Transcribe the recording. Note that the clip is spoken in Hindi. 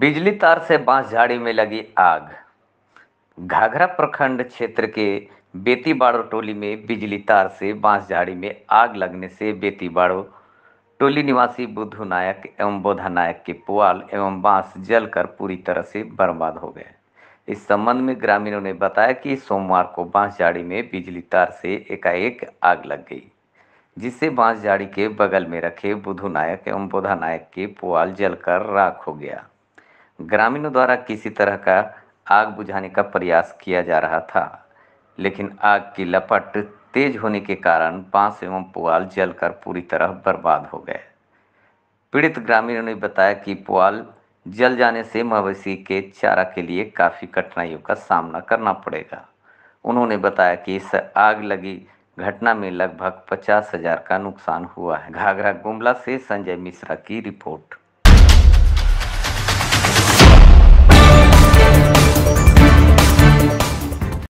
बिजली तार से बांस झाड़ी में लगी आग घाघरा प्रखंड क्षेत्र के बेतीबाड़ो टोली में बिजली तार से बांस झाड़ी में आग लगने से बेतीबाड़ो टोली निवासी बुद्धू नायक एवं बोधा नायक के पुआल एवं बांस जलकर पूरी तरह से बर्बाद हो गए इस संबंध में ग्रामीणों ने बताया कि सोमवार को बांस झाड़ी में बिजली तार से एकाएक आग लग गई जिससे झाड़ी के बगल में रखे बुधु नायक एवं बोधा नायक के पुआल जलकर राख हो गया ग्रामीणों द्वारा किसी तरह का आग बुझाने का प्रयास किया जा रहा था लेकिन आग की लपट तेज होने के कारण बांस एवं पुआल जलकर पूरी तरह बर्बाद हो गए पीड़ित ग्रामीणों ने बताया कि पुआल जल जाने से मवेशी के चारा के लिए काफ़ी कठिनाइयों का सामना करना पड़ेगा उन्होंने बताया कि इस आग लगी घटना में लगभग पचास हजार का नुकसान हुआ है घाघरा गुमला से संजय मिश्रा की रिपोर्ट